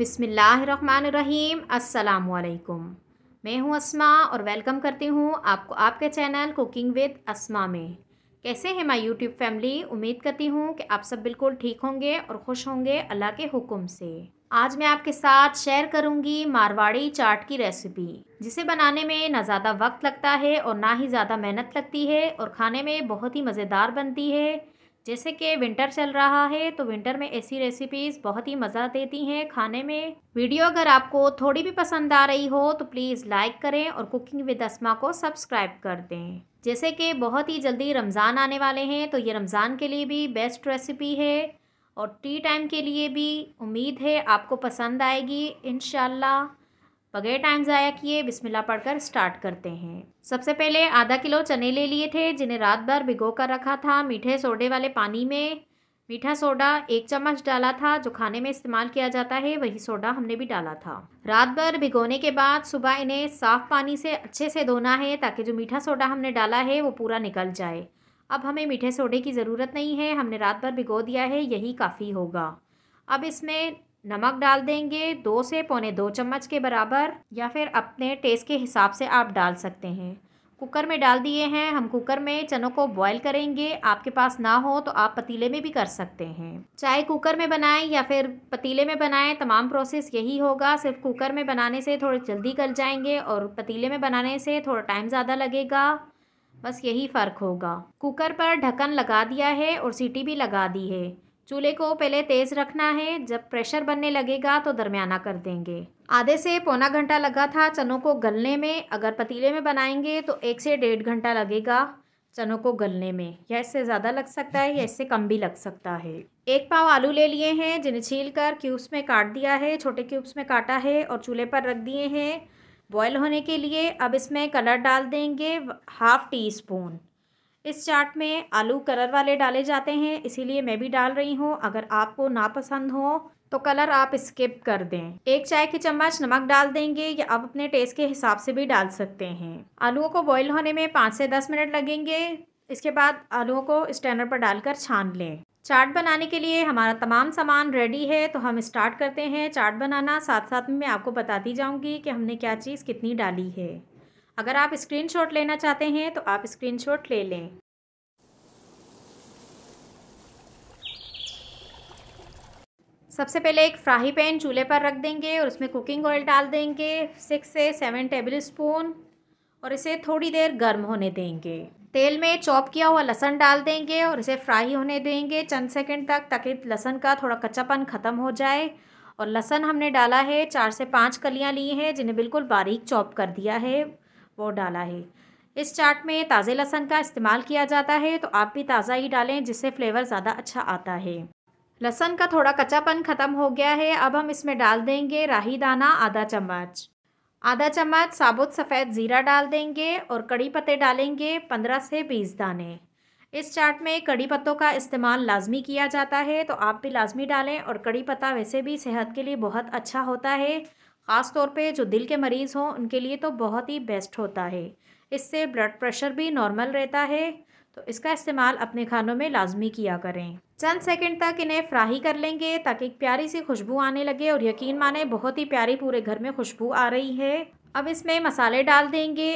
बिसमीम् अल्लाम मैं हूं अस्मा और वेलकम करती हूं आपको आपके चैनल कुकिंग विद अस्मा में कैसे हैं माई यूट्यूब फैमिली उम्मीद करती हूं कि आप सब बिल्कुल ठीक होंगे और खुश होंगे अल्लाह के हुक्म से आज मैं आपके साथ शेयर करूंगी मारवाड़ी चाट की रेसिपी जिसे बनाने में ना ज़्यादा वक्त लगता है और ना ही ज़्यादा मेहनत लगती है और खाने में बहुत ही मज़ेदार बनती है जैसे कि विंटर चल रहा है तो विंटर में ऐसी रेसिपीज़ बहुत ही मज़ा देती हैं खाने में वीडियो अगर आपको थोड़ी भी पसंद आ रही हो तो प्लीज़ लाइक करें और कुकिंग विद अस्मा को सब्सक्राइब कर दें जैसे कि बहुत ही जल्दी रमज़ान आने वाले हैं तो ये रमज़ान के लिए भी बेस्ट रेसिपी है और टी टाइम के लिए भी उम्मीद है आपको पसंद आएगी इन बगैर टाइम ज़ाया किए बिस्मिल्लाह पढ़कर स्टार्ट करते हैं सबसे पहले आधा किलो चने ले लिए थे जिन्हें रात भर भिगो कर रखा था मीठे सोडे वाले पानी में मीठा सोडा एक चम्मच डाला था जो खाने में इस्तेमाल किया जाता है वही सोडा हमने भी डाला था रात भर भिगोने के बाद सुबह इन्हें साफ़ पानी से अच्छे से धोना है ताकि जो मीठा सोडा हमने डाला है वो पूरा निकल जाए अब हमें मीठे सोडे की ज़रूरत नहीं है हमने रात भर भिगो दिया है यही काफ़ी होगा अब इसमें नमक डाल देंगे दो से पौने दो चम्मच के बराबर या फिर अपने टेस्ट के हिसाब से आप डाल सकते हैं कुकर में डाल दिए हैं हम कुकर में चनों को बॉईल करेंगे आपके पास ना हो तो आप पतीले में भी कर सकते हैं चाहे कुकर में बनाएं या फिर पतीले में बनाएं तमाम प्रोसेस यही होगा सिर्फ कुकर में बनाने से थोड़े जल्दी गल जाएंगे और पतीले में बनाने से थोड़ा टाइम ज़्यादा लगेगा बस यही फ़र्क होगा कुकर पर ढक्कन लगा दिया है और सीटी भी लगा दी है चूल्हे को पहले तेज़ रखना है जब प्रेशर बनने लगेगा तो दरमियाना कर देंगे आधे से पौना घंटा लगा था चनों को गलने में अगर पतीले में बनाएंगे तो एक से डेढ़ घंटा लगेगा चनों को गलने में या इससे ज़्यादा लग सकता है या इससे कम भी लग सकता है एक पाव आलू ले लिए हैं जिन्हें छील कर क्यूब्स में काट दिया है छोटे क्यूब्स में काटा है और चूल्हे पर रख दिए हैं बॉयल होने के लिए अब इसमें कलर डाल देंगे हाफ़ टी स्पून इस चाट में आलू कलर वाले डाले जाते हैं इसीलिए मैं भी डाल रही हूँ अगर आपको नापसंद हो तो कलर आप स्किप कर दें एक चाय की चम्मच नमक डाल देंगे या आप अपने टेस्ट के हिसाब से भी डाल सकते हैं आलूओं को बॉईल होने में पाँच से दस मिनट लगेंगे इसके बाद आलूओं को स्टैंडर पर डालकर छान लें चाट बनाने के लिए हमारा तमाम सामान रेडी है तो हम स्टार्ट करते हैं चाट बनाना साथ साथ में मैं आपको बताती जाऊंगी कि हमने क्या चीज़ कितनी डाली है अगर आप स्क्रीनशॉट लेना चाहते हैं तो आप स्क्रीनशॉट ले लें सबसे पहले एक फ्राई पैन चूल्हे पर रख देंगे और उसमें कुकिंग ऑयल डाल देंगे सिक्स से सेवन टेबल स्पून और इसे थोड़ी देर गर्म होने देंगे तेल में चॉप किया हुआ लहसन डाल देंगे और इसे फ्राई होने देंगे चंद सेकंड तक ताकि लहसन का थोड़ा कच्चापन ख़त्म हो जाए और लहसन हमने डाला है चार से पाँच कलियाँ ली हैं जिन्हें बिल्कुल बारीक चॉप कर दिया है वो डाला है इस चाट में ताज़े लहसन का इस्तेमाल किया जाता है तो आप भी ताज़ा ही डालें जिससे फ्लेवर ज़्यादा अच्छा आता है लहसन का थोड़ा कच्चापन ख़त्म हो गया है अब हम इसमें डाल देंगे राही दाना आधा चम्मच आधा चम्मच साबुत सफ़ेद ज़ीरा डाल देंगे और कड़ी पत्ते डालेंगे पंद्रह से बीस दाने इस चाट में कड़ी पत्तों का इस्तेमाल लाजमी किया जाता है तो आप भी लाजमी डालें और कड़ी पत्ता वैसे भी सेहत के लिए बहुत अच्छा होता है ख़ास तौर पे जो दिल के मरीज़ हों उनके लिए तो बहुत ही बेस्ट होता है इससे ब्लड प्रेशर भी नॉर्मल रहता है तो इसका इस्तेमाल अपने खानों में लाजमी किया करें चंद सेकंड तक इन्हें फ्राई कर लेंगे ताकि एक प्यारी सी खुशबू आने लगे और यकीन माने बहुत ही प्यारी पूरे घर में खुशबू आ रही है अब इसमें मसाले डाल देंगे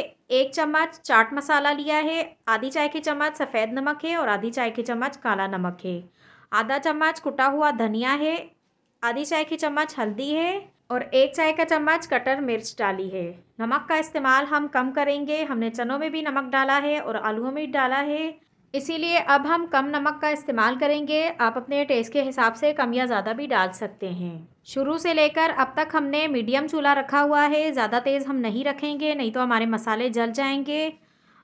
एक चम्मच चाट मसाला लिया है आधी चाय की चम्मच सफ़ेद नमक है और आधी चाय की चम्मच काला नमक है आधा चम्मच कुटा हुआ धनिया है आधी चाय की चम्मच हल्दी है और एक चाय का चम्मच कटर मिर्च डाली है नमक का इस्तेमाल हम कम करेंगे हमने चनों में भी नमक डाला है और आलूओं में डाला है इसीलिए अब हम कम नमक का इस्तेमाल करेंगे आप अपने टेस्ट के हिसाब से कम या ज़्यादा भी डाल सकते हैं शुरू से लेकर अब तक हमने मीडियम चूल्हा रखा हुआ है ज़्यादा तेज़ हम नहीं रखेंगे नहीं तो हमारे मसाले जल जाएंगे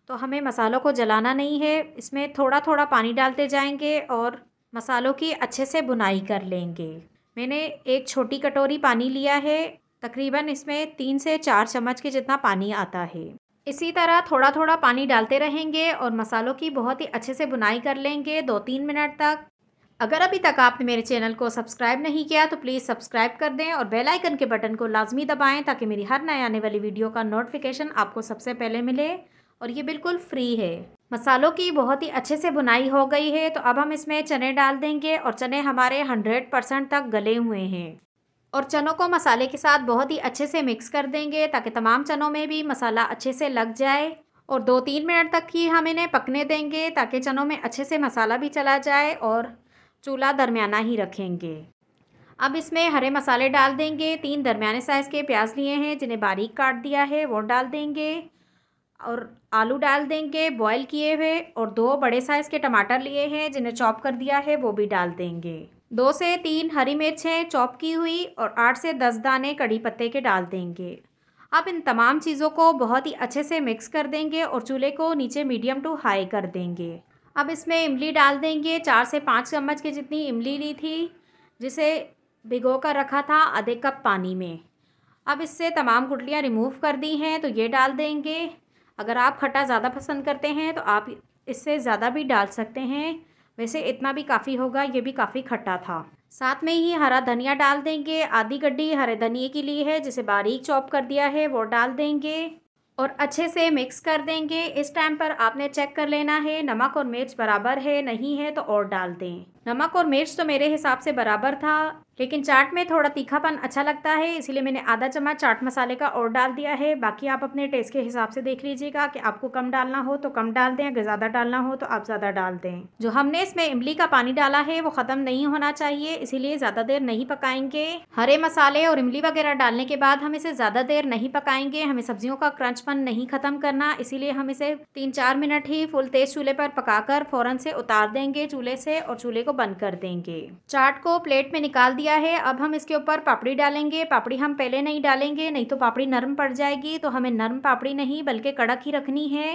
तो हमें मसालों को जलाना नहीं है इसमें थोड़ा थोड़ा पानी डालते जाएंगे और मसालों की अच्छे से बुनाई कर लेंगे मैंने एक छोटी कटोरी पानी लिया है तकरीबन इसमें तीन से चार चम्मच के जितना पानी आता है इसी तरह थोड़ा थोड़ा पानी डालते रहेंगे और मसालों की बहुत ही अच्छे से बुनाई कर लेंगे दो तीन मिनट तक अगर अभी तक आपने मेरे चैनल को सब्सक्राइब नहीं किया तो प्लीज़ सब्सक्राइब कर दें और बेल आइकन के बटन को लाजमी दबाएं ताकि मेरी हर नए आने वाली वीडियो का नोटिफिकेशन आपको सबसे पहले मिले और ये बिल्कुल फ्री है मसालों की बहुत ही अच्छे से बुनाई हो गई है तो अब हम इसमें चने डाल देंगे और चने हमारे हंड्रेड परसेंट तक गले हुए हैं और चनों को मसाले के साथ बहुत ही अच्छे से मिक्स कर देंगे ताकि तमाम चनों में भी मसाला अच्छे से लग जाए और दो तीन मिनट तक ही हम इन्हें पकने देंगे ताकि चनों में अच्छे से मसाला भी चला जाए और चूल्हा दरमियाना ही रखेंगे अब इसमें हरे मसाले डाल देंगे तीन दरमियाने साइज़ के प्याज लिए हैं जिन्हें बारीक काट दिया है वो डाल देंगे और आलू डाल देंगे बॉईल किए हुए और दो बड़े साइज़ के टमाटर लिए हैं जिन्हें चॉप कर दिया है वो भी डाल देंगे दो से तीन हरी मिर्चें चॉप की हुई और आठ से दस दाने कड़ी पत्ते के डाल देंगे अब इन तमाम चीज़ों को बहुत ही अच्छे से मिक्स कर देंगे और चूल्हे को नीचे मीडियम टू हाई कर देंगे अब इसमें इमली डाल देंगे चार से पाँच चम्मच की जितनी इमली ली थी जिसे भिगो कर रखा था आधे कप पानी में अब इससे तमाम गुटलियाँ रिमूव कर दी हैं तो ये डाल देंगे अगर आप खट्टा ज़्यादा पसंद करते हैं तो आप इससे ज़्यादा भी डाल सकते हैं वैसे इतना भी काफ़ी होगा ये भी काफ़ी खट्टा था साथ में ही हरा धनिया डाल देंगे आधी गड्ढी हरे धनिए के लिए है जिसे बारीक चॉप कर दिया है वो डाल देंगे और अच्छे से मिक्स कर देंगे इस टाइम पर आपने चेक कर लेना है नमक और मिर्च बराबर है नहीं है तो और डाल दें नमक और मिर्च तो मेरे हिसाब से बराबर था लेकिन चाट में थोड़ा तीखापन अच्छा लगता है इसलिए मैंने आधा चम्मच चाट मसाले का और डाल दिया है बाकी आप अपने टेस्ट के हिसाब से देख लीजिएगा कि आपको कम डालना हो तो कम डाल दें अगर ज़्यादा डालना हो तो आप ज़्यादा डाल दें जो हमने इसमें इमली का पानी डाला है वो ख़त्म नहीं होना चाहिए इसीलिए ज़्यादा देर नहीं पकाएंगे हरे मसाले और इमली वगैरह डालने के बाद हम इसे ज़्यादा देर नहीं पकाएंगे हमें सब्जियों का क्रंचपन नहीं ख़त्म करना इसीलिए हम इसे तीन चार मिनट ही फुल तेज़ चूल्हे पर पकाकर फ़ौरन से उतार देंगे चूल्हे से और चूल्हे को बंद कर देंगे चाट को प्लेट में निकाल दिया है अब हम इसके ऊपर पापड़ी डालेंगे पापड़ी हम पहले नहीं डालेंगे नहीं तो पापड़ी नरम पड़ जाएगी तो हमें नरम पापड़ी नहीं बल्कि कड़क ही रखनी है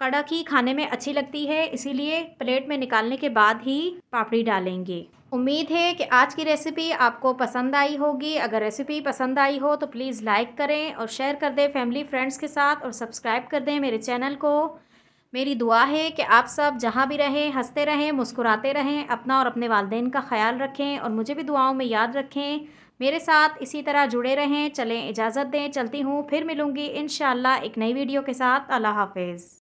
कड़क ही खाने में अच्छी लगती है इसीलिए प्लेट में निकालने के बाद ही पापड़ी डालेंगे उम्मीद है कि आज की रेसिपी आपको पसंद आई होगी अगर रेसिपी पसंद आई हो तो प्लीज़ लाइक करें और शेयर कर दें फैमिली फ्रेंड्स के साथ और सब्सक्राइब कर दें मेरे चैनल को मेरी दुआ है कि आप सब जहाँ भी रहें हंसते रहें मुस्कुराते रहें अपना और अपने वालदेन का ख्याल रखें और मुझे भी दुआओं में याद रखें मेरे साथ इसी तरह जुड़े रहें चलें इजाज़त दें चलती हूँ फिर मिलूँगी इन एक नई वीडियो के साथ अल्लाह हाफिज़